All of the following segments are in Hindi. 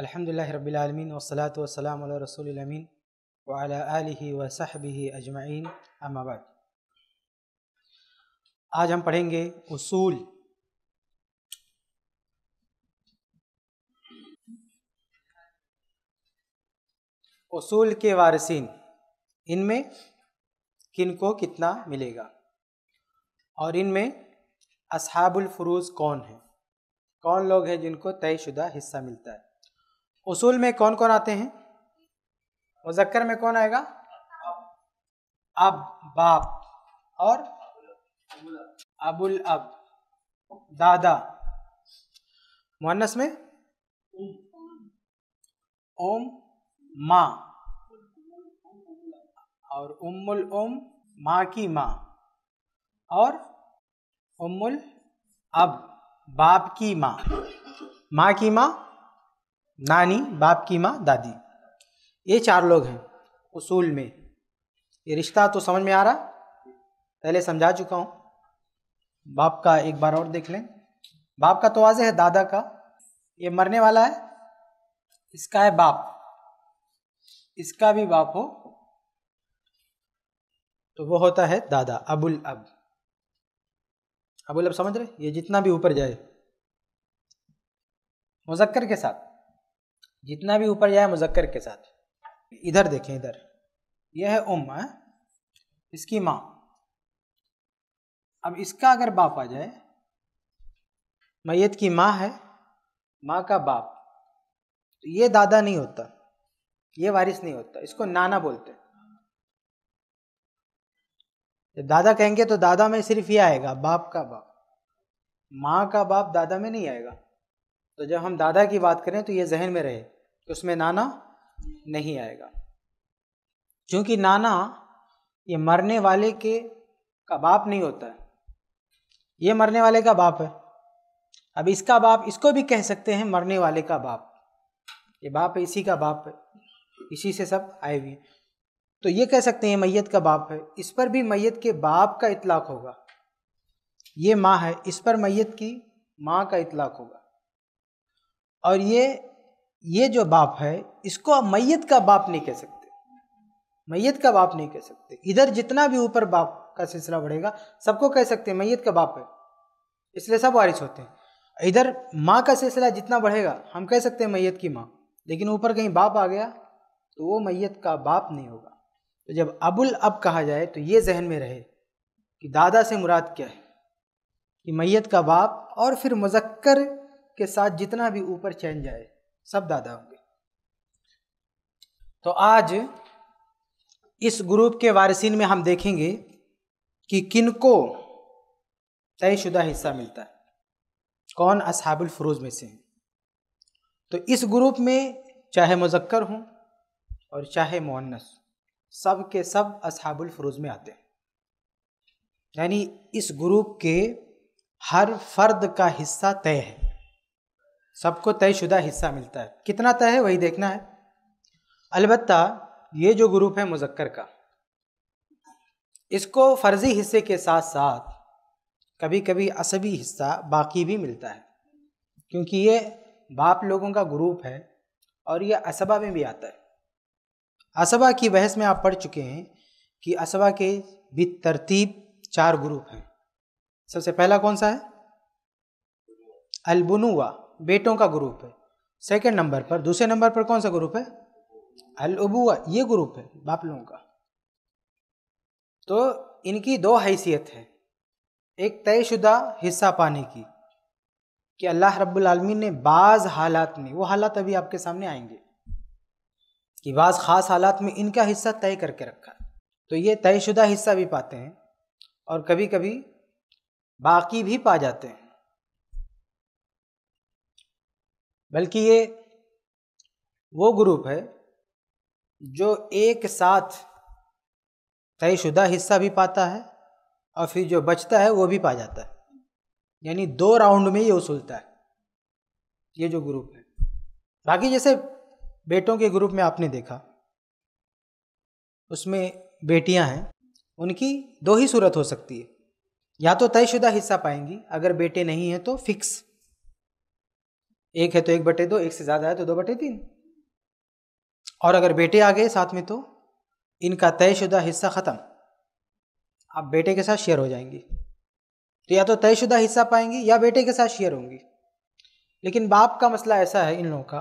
अल्हम्दुलिल्लाह रब्बिल आलमीन वसलात वसलाम अला रसूल अमीन वाला आलिहि व सहबिहि अजमाइन अमाबाद आज हम पढ़ेंगे उसूल उसूल के वारसिन इनमें किनको कितना मिलेगा और इनमें असहाबुल फुरूज कौन है कौन लोग हैं जिनको तयशुदा हिस्सा मिलता है उसूल में कौन कौन आते हैं मुजक्कर में कौन आएगा अब बाप और अबुल अब दादा मोहनस में ओम माँ और उम्मुल ओम माँ की माँ और उम्मुल अब बाप की माँ माँ की माँ नानी बाप की माँ दादी ये चार लोग हैं उसूल में ये रिश्ता तो समझ में आ रहा पहले समझा चुका हूँ बाप का एक बार और देख लें बाप का तो आज है दादा का ये मरने वाला है इसका है बाप इसका भी बाप हो तो वो होता है दादा अबुल अब अबुल अब समझ रहे ये जितना भी ऊपर जाए मुजक्कर के साथ जितना भी ऊपर जाए मुजक्कर के साथ इधर देखें इधर यह है उम है हाँ? इसकी माँ अब इसका अगर बाप आ जाए मैयत की माँ है माँ का बाप तो ये दादा नहीं होता ये वारिस नहीं होता इसको नाना बोलते जब दादा कहेंगे तो दादा में सिर्फ ये आएगा बाप का बाप माँ का बाप दादा में नहीं आएगा तो जब हम दादा की बात करें तो ये जहन में रहे तो उसमें नाना नहीं आएगा क्योंकि नाना ये मरने वाले के का बाप नहीं होता है ये मरने वाले का बाप है अब इसका बाप इसको भी कह सकते हैं मरने वाले का बाप ये बाप है इसी का बाप है इसी से सब आए हुए हैं तो ये कह सकते हैं मैयत का बाप है इस पर भी मैयत के बाप का इतलाक होगा ये माँ है इस पर मैयत की माँ का इतलाक होगा और ये ये जो बाप है इसको आप मैयत का बाप नहीं कह सकते मैयत का बाप नहीं कह सकते इधर जितना भी ऊपर बाप का सिलसिला बढ़ेगा सबको कह सकते हैं मैयत का बाप है इसलिए सब वारिस होते हैं इधर माँ का सिलसिला जितना बढ़ेगा हम कह सकते हैं मैयत की माँ लेकिन ऊपर कहीं बाप आ गया तो वो मैयत का बाप नहीं होगा तो जब अबुल अब कहा जाए तो ये जहन में रहे कि दादा से मुराद क्या है कि मैयत का बाप और फिर मुजक्कर के साथ जितना भी ऊपर चैन जाए सब दादा होंगे तो आज इस ग्रुप के वारसिन में हम देखेंगे कि किनको तयशुदा हिस्सा मिलता है कौन असहाबुल फरोज में से हैं तो इस ग्रुप में चाहे मुजक्कर हों और चाहे मुन्नस सब के सब असहाबुल फरोज में आते हैं यानी इस ग्रुप के हर फर्द का हिस्सा तय है सबको तयशुदा हिस्सा मिलता है कितना तय है वही देखना है अलबत्ता ये जो ग्रुप है मुजक्कर का इसको फर्जी हिस्से के साथ साथ कभी कभी असबी हिस्सा बाकी भी मिलता है क्योंकि ये बाप लोगों का ग्रुप है और ये असबा में भी आता है असबा की बहस में आप पढ़ चुके हैं कि असबा के भी तरतीब चार ग्रुप हैं सबसे पहला कौन सा है अलबनुआ बेटों का ग्रुप है सेकेंड नंबर पर दूसरे नंबर पर कौन सा ग्रुप है अल उबुआ ये ग्रुप है बाप लोगों का तो इनकी दो हैसियत है एक तयशुदा हिस्सा पाने की कि अल्लाह रब्बुल ने बाज़ हालात में वो हालात अभी आपके सामने आएंगे कि बाज़ ख़ास हालात में इनका हिस्सा तय करके रखा तो ये तयशुदा हिस्सा भी पाते हैं और कभी कभी बाकी भी पा जाते हैं बल्कि ये वो ग्रुप है जो एक साथ तयशुदा हिस्सा भी पाता है और फिर जो बचता है वो भी पा जाता है यानी दो राउंड में ये उसूलता है ये जो ग्रुप है बाकी जैसे बेटों के ग्रुप में आपने देखा उसमें बेटियां हैं उनकी दो ही सूरत हो सकती है या तो तयशुदा हिस्सा पाएंगी अगर बेटे नहीं हैं तो फिक्स एक है तो एक बटे दो एक से ज़्यादा है तो दो बटे तीन और अगर बेटे आ गए साथ में तो इनका तयशुदा हिस्सा ख़त्म आप बेटे के साथ शेयर हो जाएंगी तो या तो तयशुदा हिस्सा पाएंगी या बेटे के साथ शेयर होंगी लेकिन बाप का मसला ऐसा है इन लोगों का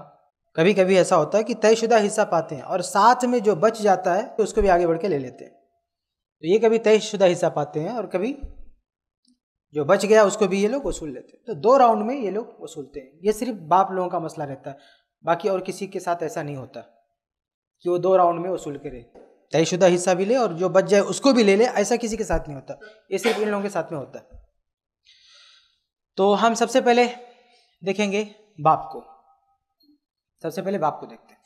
कभी कभी ऐसा होता है कि तयशुदा हिस्सा पाते हैं और साथ में जो बच जाता है तो उसको भी आगे बढ़ के ले लेते हैं तो ये कभी तयशुदा हिस्सा पाते हैं और कभी जो बच गया उसको भी ये लोग वसूल लेते हैं तो दो राउंड में ये लोग वसूलते हैं ये सिर्फ बाप लोगों का मसला रहता है बाकी और किसी के साथ ऐसा नहीं होता कि वो दो राउंड में वसूल करे तयशुदा हिस्सा भी ले और जो बच जाए उसको भी ले ले ऐसा किसी के साथ नहीं होता ये सिर्फ इन लोगों के साथ में होता है तो हम सबसे पहले देखेंगे बाप को सबसे पहले बाप को देखते हैं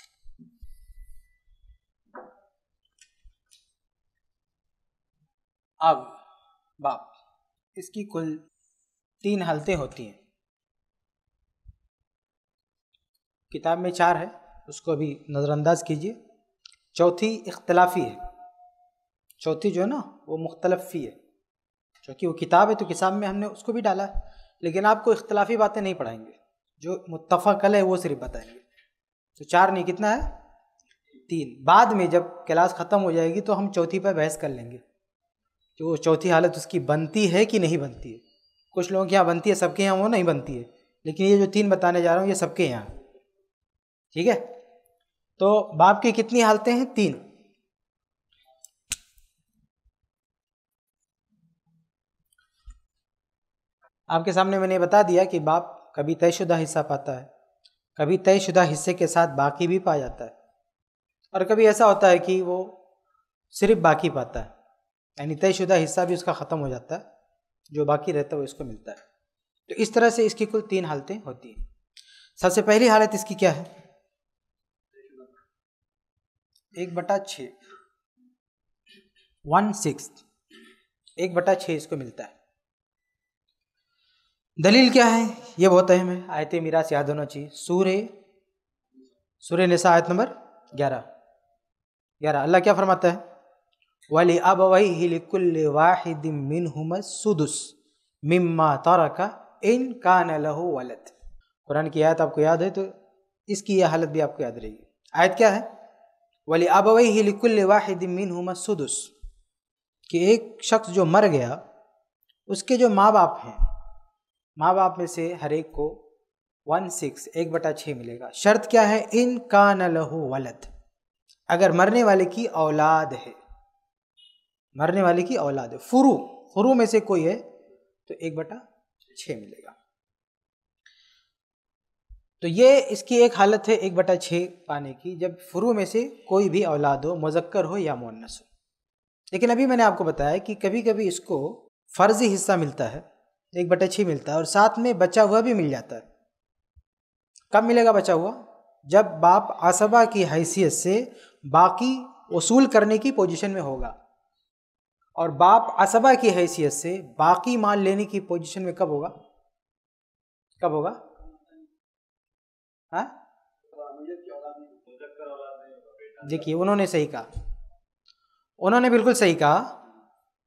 अब बाप इसकी कुल तीन हालतें होती हैं किताब में चार है उसको भी नज़रअंदाज कीजिए चौथी इख्तलाफी है चौथी जो है ना वो मुख्तलफी है क्योंकि वो किताब है तो किताब में हमने उसको भी डाला है लेकिन आपको इख्तलाफी बातें नहीं पढ़ाएंगे जो मुतफ़ल है वो सिर्फ बताएंगे तो चार नहीं कितना है तीन बाद में जब क्लास ख़त्म हो जाएगी तो हम चौथी पर बहस कर लेंगे कि वो चौथी हालत उसकी बनती है कि नहीं बनती है कुछ लोगों के यहाँ बनती है सबके यहाँ वो नहीं बनती है लेकिन ये जो तीन बताने जा रहा हूँ ये सबके यहाँ ठीक है तो बाप की कितनी हालतें हैं तीन आपके सामने मैंने बता दिया कि बाप कभी तयशुदा हिस्सा पाता है कभी तयशुदा हिस्से के साथ बाकी भी पा जाता है और कभी ऐसा होता है कि वो सिर्फ बाकी पाता है यानी तयशुदा हिस्सा भी उसका ख़त्म हो जाता है जो बाकी रहता है वो इसको मिलता है तो इस तरह से इसकी कुल तीन हालतें होती हैं सबसे पहली हालत इसकी क्या है एक बटा छ वन सिक्स एक बटा छ इसको मिलता है दलील क्या है ये बहुत अहम है आयत मीरास याद होना चाहिए सूर्य सूर्य निशा आयत नंबर ग्यारह ग्यारह अल्लाह क्या फरमाता है वली अब वही वाहिद मिन सुदुस मिम्मा तरक इन का नहु वलत कुरान की आयत आपको याद है तो इसकी यह हालत भी आपको याद रहेगी आयत क्या है वली अब वही वाहिद मिन सुदुस कि एक शख्स जो मर गया उसके जो माँ बाप हैं माँ बाप में से हर एक को वन सिक्स एक बटा छः मिलेगा शर्त क्या है इन न लहु वलत अगर मरने वाले की औलाद है मरने वाले की औलाद है फुरू फुरू में से कोई है तो एक बटा छ मिलेगा तो ये इसकी एक हालत है एक बटा छ पाने की जब फ्रू में से कोई भी औलाद हो मुजक्कर हो या मोनस हो लेकिन अभी मैंने आपको बताया कि कभी कभी इसको फ़र्ज़ी हिस्सा मिलता है एक बटा छ मिलता है और साथ में बचा हुआ भी मिल जाता है कब मिलेगा बचा हुआ जब बाप आसबा की हैसियत से बाकी वसूल करने की पोजीशन में होगा और बाप असबा की हैसियत से बाकी माल लेने की पोजीशन में कब होगा कब होगा हाँ? देखिए उन्होंने सही कहा उन्होंने बिल्कुल सही कहा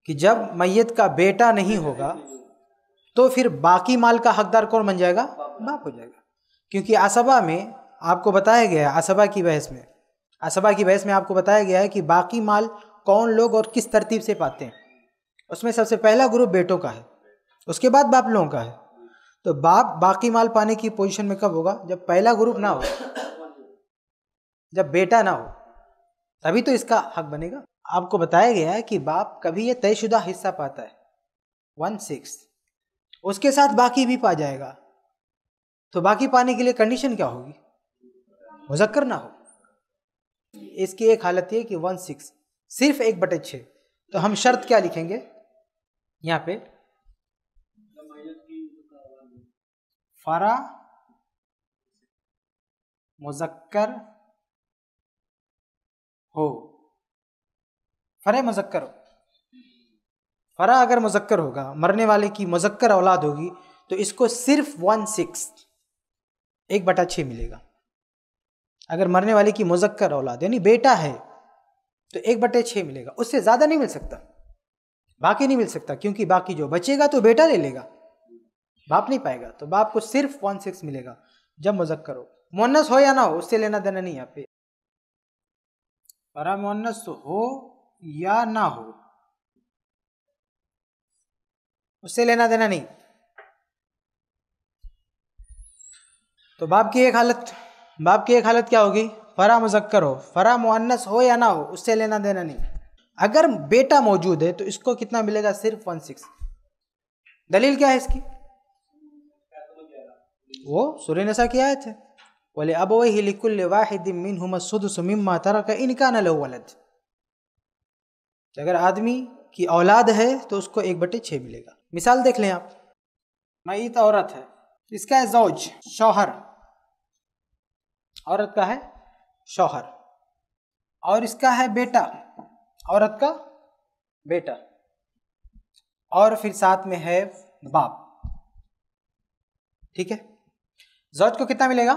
कि जब मैयत का बेटा नहीं होगा तो फिर बाकी माल का हकदार कौन बन जाएगा बाप हो जाएगा क्योंकि असबा में आपको बताया गया है असबा की बहस में असबा की बहस में आपको बताया गया है कि बाकी माल कौन लोग और किस तरतीब से पाते हैं उसमें सबसे पहला ग्रुप बेटों का है उसके बाद बाप लोगों का है तो बाप बाकी माल पाने की पोजीशन में कब होगा जब पहला ग्रुप ना हो जब बेटा ना हो तभी तो इसका हक बनेगा आपको बताया गया है कि बाप कभी यह तयशुदा हिस्सा पाता है वन सिक्स उसके साथ बाकी भी पा जाएगा तो बाकी पाने के लिए कंडीशन क्या होगी मुजक्कर ना हो इसकी एक हालत यह कि वन सिक्स सिर्फ एक बटे छे तो हम शर्त क्या लिखेंगे यहाँ पे फरा मुजक्कर हो फरे मुजक्कर फरा अगर मुजक्कर होगा मरने वाले की मुजक्कर औलाद होगी तो इसको सिर्फ वन सिक्स एक बटा छ मिलेगा अगर मरने वाले की मुजक्कर औलाद यानी बेटा है तो एक बटे छः मिलेगा उससे ज़्यादा नहीं मिल सकता बाकी नहीं मिल सकता क्योंकि बाकी जो बचेगा तो बेटा ले लेगा बाप नहीं पाएगा तो बाप को सिर्फ वन सिक्स मिलेगा जब मजक करो मोनस हो या ना हो उससे लेना देना नहीं यहाँ पे हो या ना हो उससे लेना देना नहीं तो बाप की एक हालत बाप की एक हालत क्या होगी फ़रा मुजक्कर हो फ़रा मुअन्नस हो या ना हो उससे लेना देना नहीं अगर बेटा मौजूद है तो इसको कितना मिलेगा सिर्फ वन सिक्स दलील क्या है इसकी वो सूर्य नशा की आयत है बोले अब वही लिकुल वाहिद वाहिदिन हुमसुदसमिम्मा तरक इनका न लो वलद अगर आदमी की औलाद है तो उसको एक बटे छः मिलेगा मिसाल देख लें आप मईत औरत है इसका है जौज शौहर औरत का है शौहर और इसका है बेटा औरत का बेटा और फिर साथ में है बाप ठीक है जॉर्ज को कितना मिलेगा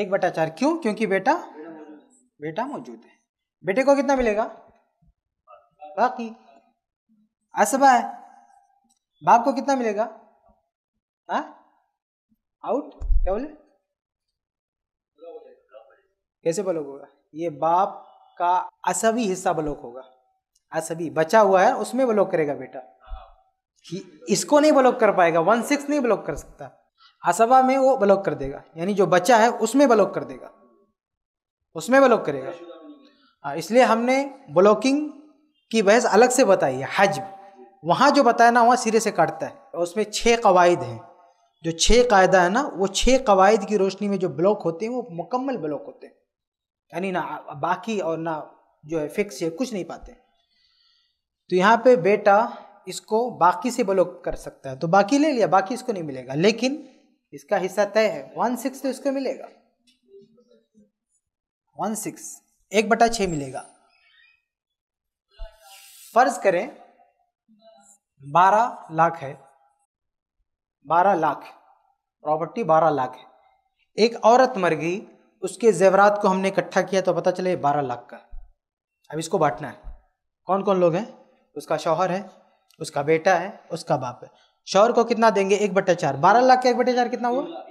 एक बटा चार क्यों क्योंकि बेटा बेटा मौजूद है बेटे को कितना मिलेगा बाकी असबा है बाप को कितना मिलेगा हाँ? आउट क्या बोले कैसे बलोक होगा ये बाप का असभी हिस्सा ब्लॉक होगा असभी बचा हुआ है उसमें ब्लॉक करेगा बेटा इसको नहीं ब्लॉक कर पाएगा वन सिक्स नहीं ब्लॉक कर सकता असभा में वो ब्लॉक कर देगा यानी जो बचा है उसमें ब्लॉक कर देगा उसमें ब्लॉक करेगा हाँ इसलिए हमने ब्लॉकिंग की बहस अलग से बताई है हजम वहाँ जो बताया ना वहाँ सिरे से काटता है और उसमें छः कवायद हैं जो छः कायदा है ना वो छः कवायद की रोशनी में जो ब्लॉक होते हैं वो मुकम्मल ब्लॉक होते हैं यानी ना बाकी और ना जो है फिक्स है कुछ नहीं पाते तो यहाँ पे बेटा इसको बाकी से बलोक कर सकता है तो बाकी ले लिया बाकी इसको नहीं मिलेगा लेकिन इसका हिस्सा तय है वन सिक्स तो इसको मिलेगा वन सिक्स एक बटा छ मिलेगा फर्ज करें बारह लाख है बारह लाख प्रॉपर्टी बारह लाख है एक औरत मर गई उसके जेवरात को हमने इकट्ठा किया तो पता चले बारह लाख का अब इसको बांटना है कौन कौन लोग हैं उसका शौहर है उसका बेटा है उसका बाप है शौहर को कितना देंगे एक बटे चार बारह लाख का एक बटे चार कितना हुआ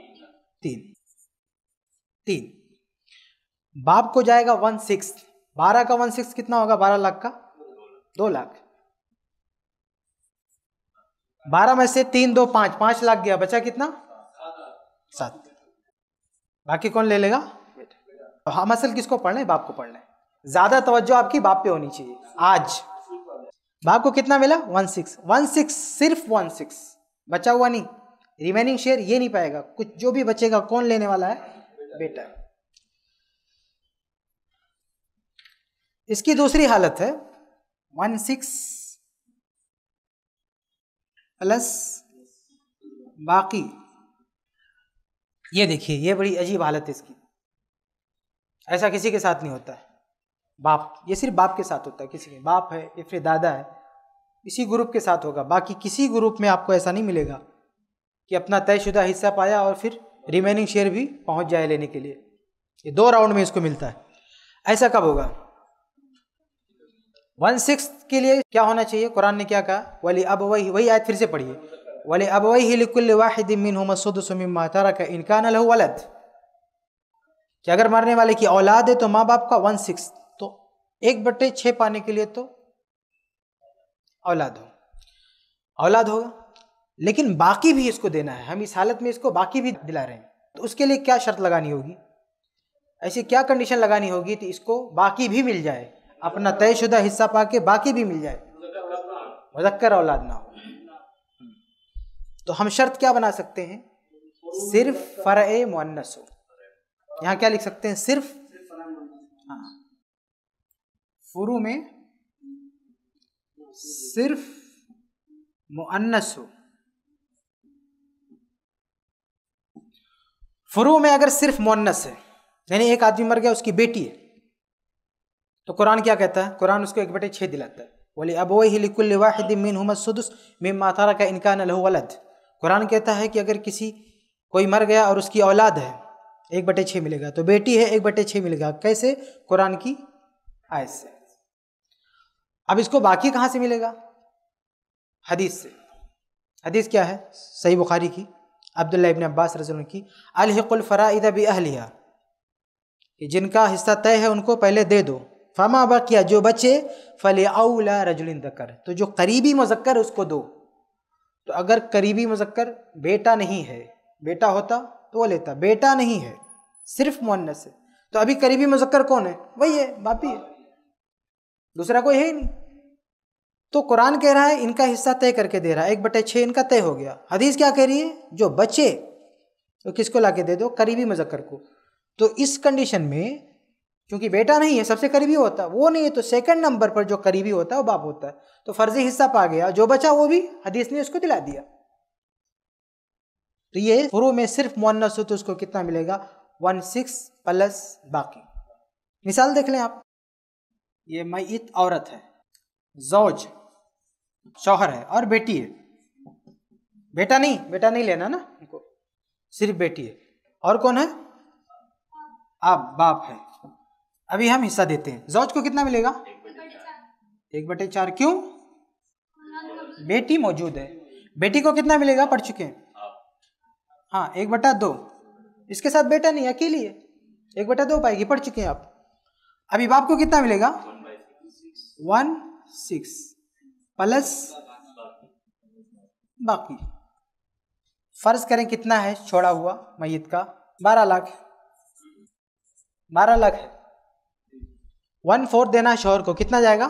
तीन तीन बाप को जाएगा वन सिक्स बारह का वन सिक्स कितना होगा बारह लाख का दो लाख बारह में से तीन दो पांच पांच लाख गया बचा कितना सात बाकी कौन ले लेगा तो हम असल किसको पढ़ना है बाप को पढ़ना है ज्यादा तवज्जो आपकी बाप पे होनी चाहिए आज बाप को कितना मिला वन सिक्स वन सिक्स सिर्फ वन सिक्स बचा हुआ नहीं रिमेनिंग शेयर ये नहीं पाएगा कुछ जो भी बचेगा कौन लेने वाला है बेटा इसकी दूसरी हालत है वन सिक्स प्लस बाकी ये देखिए ये बड़ी अजीब हालत है इसकी ऐसा किसी के साथ नहीं होता है बाप ये सिर्फ बाप के साथ होता है किसी के बाप है या फिर दादा है इसी ग्रुप के साथ होगा बाकी किसी ग्रुप में आपको ऐसा नहीं मिलेगा कि अपना तयशुदा हिस्सा पाया और फिर रिमेनिंग शेयर भी पहुंच जाए लेने के लिए ये दो राउंड में इसको मिलता है ऐसा कब होगा वन सिक्स के लिए क्या होना चाहिए कुरान ने क्या कहा वाली अब वही वही आयत फिर से पढ़िए वाले अब वही लिकुल्ल वाहिद मिन हो मसूद सुमिम मातारा का इनकान लहू कि अगर मरने वाले की औलाद है तो माँ बाप का वन सिक्स तो एक बटे छः पाने के लिए तो औलाद हो औलाद होगा लेकिन बाकी भी इसको देना है हम इस हालत में इसको बाकी भी दिला रहे हैं तो उसके लिए क्या शर्त लगानी होगी ऐसी क्या कंडीशन लगानी होगी तो इसको बाकी भी मिल जाए अपना तयशुदा हिस्सा पाके बाकी भी मिल जाए मुजक्कर औलाद ना हो तो हम शर्त क्या बना सकते हैं सिर्फ फ़र मुन्नस हो यहाँ क्या लिख सकते हैं सिर्फ फुरू हाँ। फुरु में सिर्फ मुअन्नस हो फुरु में अगर सिर्फ मुअन्नस है यानी एक आदमी मर गया उसकी बेटी है तो कुरान क्या कहता है कुरान उसको एक बेटे छह दिलाता है बोले अब वही लिकुल वाहिद मिन हमद सदस मिन मातारा का इनकान लहू वलद कुरान कहता है कि अगर किसी कोई मर गया और उसकी औलाद है एक बटे छः मिलेगा तो बेटी है एक बटे छः मिलेगा कैसे कुरान की आयत से अब इसको बाकी कहाँ से मिलेगा हदीस से हदीस क्या है सही बुखारी की अब्दुल्ला इबन अब्बास रजल की अलहकुलफ़राइदा भी अहलिया कि जिनका हिस्सा तय है उनको पहले दे दो फमा बाकिया जो बचे फले अला रजुलिन दकर तो जो करीबी मुजक्कर उसको दो तो अगर करीबी मुजक्कर बेटा नहीं है बेटा होता तो वो लेता बेटा नहीं है सिर्फ मुन्नस है तो अभी करीबी मुजक्कर कौन है वही है बापी है दूसरा कोई है ही नहीं तो कुरान कह रहा है इनका हिस्सा तय करके दे रहा है एक बटे छः इनका तय हो गया हदीस क्या कह रही है जो बचे तो किसको ला के दे दो करीबी मुजक्कर को तो इस कंडीशन में क्योंकि बेटा नहीं है सबसे करीबी होता है वो नहीं है तो सेकंड नंबर पर जो करीबी होता है वो बाप होता है तो फर्जी हिस्सा पा गया जो बचा वो भी हदीस ने उसको दिला दिया तो ये फ्रो में सिर्फ मुन्नस हो तो उसको कितना मिलेगा वन सिक्स प्लस बाकी मिसाल देख लें आप ये मईत औरत है जौज शौहर है और बेटी है बेटा नहीं बेटा नहीं लेना ना उनको सिर्फ बेटी है और कौन है आप बाप है अभी हम हिस्सा देते हैं जौज को कितना मिलेगा एक बटे चार क्यों बेटी मौजूद है बेटी को कितना मिलेगा पढ़ चुके हैं हाँ एक बटा दो इसके साथ बेटा नहीं अकेली है एक बटा दो पाएगी पढ़ चुके हैं आप अभी बाप को कितना मिलेगा वन सिक्स प्लस बाकी फर्ज करें कितना है छोड़ा हुआ मैत का बारह लाख बारह लाख है वन फोर्थ देना है शोहर को कितना जाएगा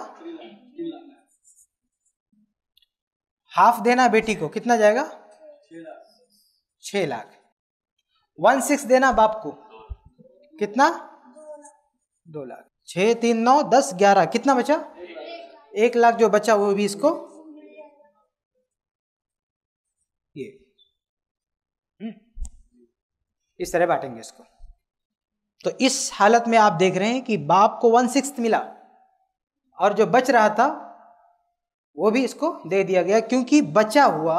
हाफ देना बेटी को कितना जाएगा छ लाख वन सिक्स देना बाप को कितना दो लाख छः तीन नौ दस ग्यारह कितना बचा एक लाख जो बचा वो भी इसको ये हम्म। इस तरह बांटेंगे इसको तो इस हालत में आप देख रहे हैं कि बाप को वन सिक्स मिला और जो बच रहा था वो भी इसको दे दिया गया क्योंकि बचा हुआ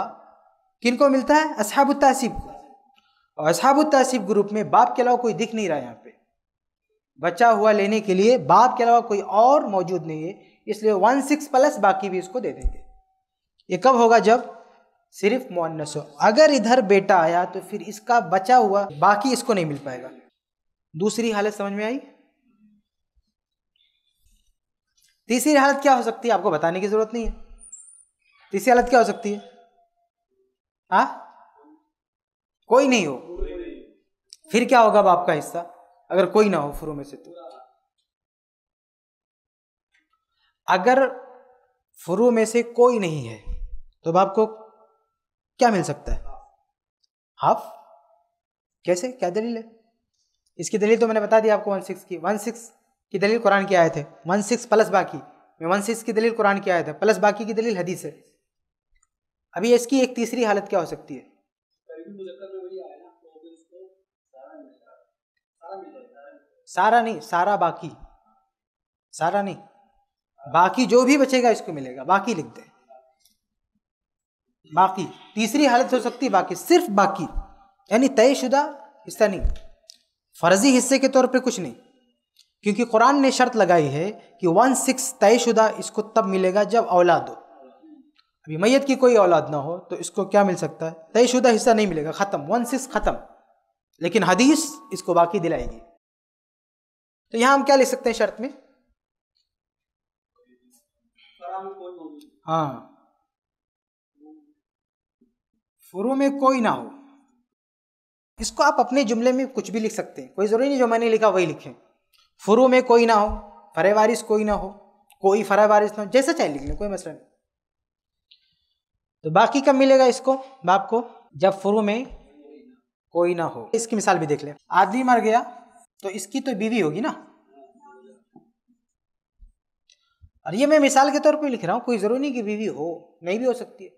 किनको मिलता है असहाब तासिब को और असहाब ग्रुप में बाप के अलावा कोई दिख नहीं रहा यहाँ पे बचा हुआ लेने के लिए बाप के अलावा कोई और मौजूद नहीं है इसलिए वन सिक्स प्लस बाकी भी इसको दे देंगे ये कब होगा जब सिर्फ मुन्नस हो अगर इधर बेटा आया तो फिर इसका बचा हुआ बाकी इसको नहीं मिल पाएगा दूसरी हालत समझ में आई तीसरी हालत क्या हो सकती है आपको बताने की जरूरत नहीं है तीसरी हालत क्या हो सकती है आ? हाँ? कोई नहीं हो फिर क्या होगा बाप का हिस्सा अगर कोई ना हो फुरू में से तो अगर फुरू में से कोई नहीं है तो बाप को क्या मिल सकता है हाफ कैसे क्या दलील है इसकी दलील तो मैंने बता दी आपको वन सिक्स की वन सिक्स की दलील कुरान की आयत है वन सिक्स प्लस बाकी वन सिक्स की दलील कुरान की आयत है प्लस बाकी की दलील हदीस है अभी इसकी एक तीसरी हालत क्या हो सकती है सारा नहीं सारा बाकी सारा नहीं बाकी जो भी बचेगा इसको मिलेगा बाकी लिख दे बाकी तीसरी हालत हो सकती है बाकी सिर्फ बाकी यानी तय शुदा हिस्सा नहीं फर्जी हिस्से के तौर पे कुछ नहीं क्योंकि कुरान ने शर्त लगाई है कि वन सिक्स तय शुदा इसको तब मिलेगा जब औलाद हो अभी मैयत की कोई औलाद ना हो तो इसको क्या मिल सकता है तयशुदा हिस्सा नहीं मिलेगा ख़त्म वन सिक्स ख़त्म लेकिन हदीस इसको बाकी दिलाएगी तो यहाँ हम क्या ले सकते हैं शर्त में हाँ फुरु में कोई ना हो इसको आप अपने जुमले में कुछ भी लिख सकते हैं कोई ज़रूरी नहीं जो मैंने लिखा वही लिखें फुरु में कोई ना हो फरे वारिस कोई ना हो कोई फरा वारिस ना हो जैसा चाहे लिख लें कोई मसला नहीं तो बाकी कब मिलेगा इसको बाप को जब फुरु में कोई ना हो इसकी मिसाल भी देख ले आदमी मर गया तो इसकी तो बीवी होगी ना और ये मैं मिसाल के तौर पे लिख रहा हूं कोई जरूरी नहीं कि बीवी हो नहीं भी हो सकती है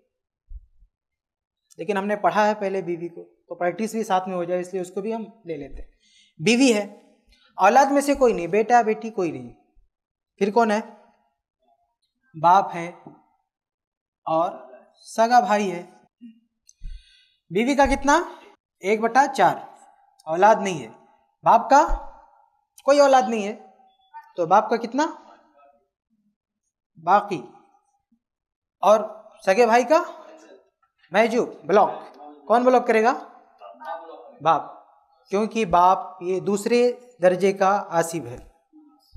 लेकिन हमने पढ़ा है पहले बीवी को तो प्रैक्टिस भी साथ में हो जाए इसलिए उसको भी हम ले लेते हैं बीवी है औलाद में से कोई नहीं बेटा बेटी कोई नहीं फिर कौन है बाप है और सगा भाई है बीवी का कितना एक बटा चार औलाद नहीं है बाप का कोई औलाद नहीं है तो बाप का कितना बाकी और सगे भाई का मैजू ब्लॉक कौन ब्लॉक करेगा बाप क्योंकि बाप ये दूसरे दर्जे का आसिब है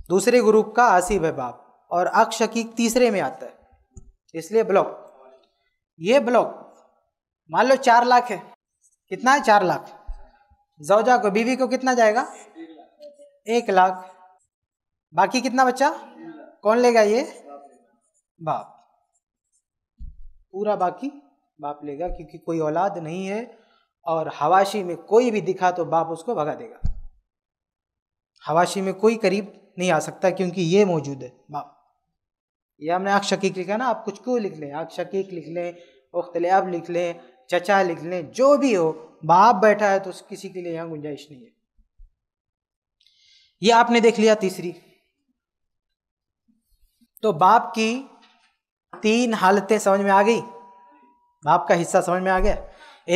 दूसरे ग्रुप का आसिब है बाप और अक्षकी तीसरे में आता है इसलिए ब्लॉक ये ब्लॉक मान लो चार लाख है कितना है चार लाख जौजा को बीवी को कितना जाएगा एक लाख बाकी कितना बच्चा कौन लेगा ये बाप पूरा बाकी बाप लेगा क्योंकि कोई औलाद नहीं है और हवाशी में कोई भी दिखा तो बाप उसको भगा देगा हवाशी में कोई करीब नहीं आ सकता क्योंकि ये मौजूद है बाप ये हमने आख शकीक लिखा ना आप कुछ क्यों लिख लें आख शकीक लिख लें उख्तलियाब लिख लें चचा लिख लें जो भी हो बाप बैठा है तो किसी के लिए यहाँ गुंजाइश नहीं है ये आपने देख लिया तीसरी तो बाप की तीन हालतें समझ में आ गई बाप का हिस्सा समझ में आ गया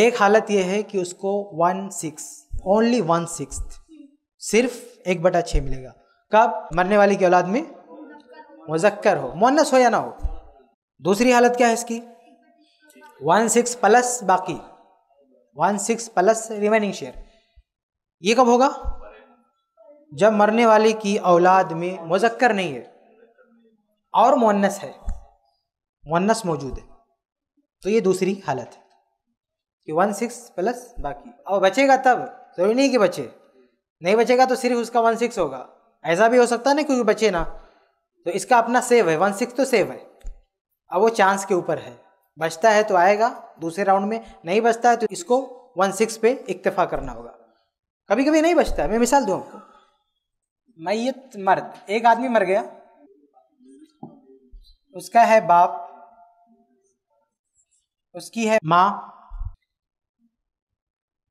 एक हालत यह है कि उसको one six only one six सिर्फ एक बटा छः मिलेगा कब मरने वाली की औलाद में मुजक्कर हो मोनस हो या ना हो दूसरी हालत क्या है इसकी वन सिक्स प्लस बाकी one six plus remaining share ये कब होगा जब मरने वाले की औलाद में मुजक्कर नहीं है और मोनस है मोनस मौजूद है तो ये दूसरी हालत है कि वन सिक्स प्लस बाकी और बचेगा तब जरूरी नहीं कि बचे नहीं बचेगा तो सिर्फ उसका वन सिक्स होगा ऐसा भी हो सकता है ना क्योंकि बचे ना तो इसका अपना सेव है वन सिक्स तो सेव है अब वो चांस के ऊपर है बचता है तो आएगा दूसरे राउंड में नहीं बचता है तो इसको वन सिक्स पे इक्तफा करना होगा कभी कभी नहीं बचता मैं मिसाल दूँ आपको मैत मर्द एक आदमी मर गया उसका है बाप उसकी है माँ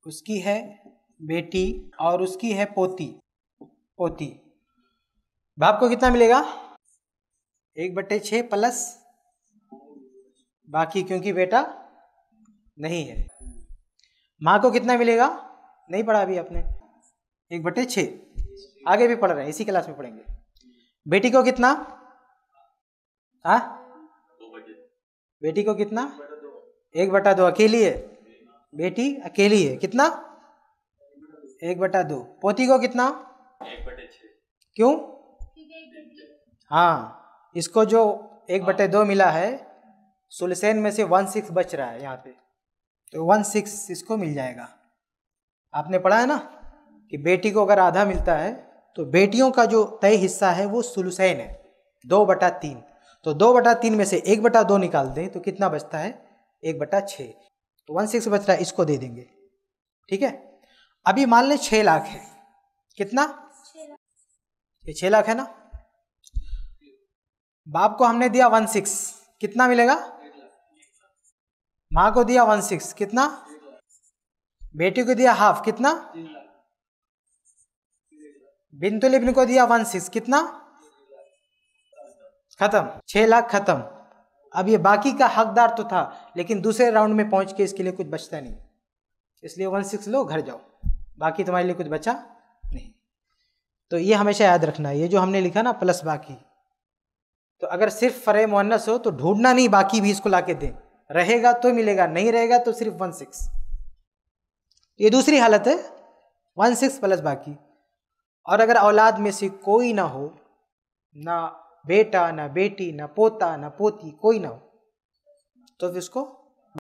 उसकी है बेटी और उसकी है पोती पोती बाप को कितना मिलेगा एक बट्टे छ प्लस बाकी क्योंकि बेटा नहीं है माँ को कितना मिलेगा नहीं पढ़ा अभी आपने एक बटे छ आगे भी पढ़ रहे हैं इसी क्लास में पढ़ेंगे बेटी को कितना हा बेटी को कितना एक बटा दो अकेली है बेटी अकेली है कितना एक बटा दो पोती को कितना क्यों हाँ इसको जो एक बटे हाँ। दो मिला है सुलसेन में से वन सिक्स बच रहा है यहाँ पे तो वन सिक्स इसको मिल जाएगा आपने पढ़ा है ना कि बेटी को अगर आधा मिलता है तो बेटियों का जो तय हिस्सा है वो सुलसैन है दो बटा तीन तो दो बटा तीन में से एक बटा दो निकाल दें तो कितना बचता है एक बटा छः तो वन सिक्स बच रहा है इसको दे देंगे ठीक है अभी मान लें छः लाख है कितना ये छः लाख है ना बाप को हमने दिया वन सिक्स कितना मिलेगा माँ को दिया वन सिक्स कितना बेटी को दिया हाफ कितना बिंतुल इब्न को दिया वन सिक्स कितना खत्म छह लाख खत्म अब ये बाकी का हकदार तो था लेकिन दूसरे राउंड में पहुंच के इसके लिए कुछ बचता नहीं इसलिए वन सिक्स लो घर जाओ बाकी तुम्हारे लिए कुछ बचा नहीं तो ये हमेशा याद रखना ये जो हमने लिखा ना प्लस बाकी तो अगर सिर्फ फरे मुन्नस हो तो ढूंढना नहीं बाकी भी इसको लाके दें रहेगा तो मिलेगा नहीं रहेगा तो सिर्फ वन सिक्स ये दूसरी हालत है वन सिक्स प्लस बाकी और अगर औलाद में से कोई ना हो ना बेटा ना बेटी ना पोता ना पोती कोई ना हो तो फिर उसको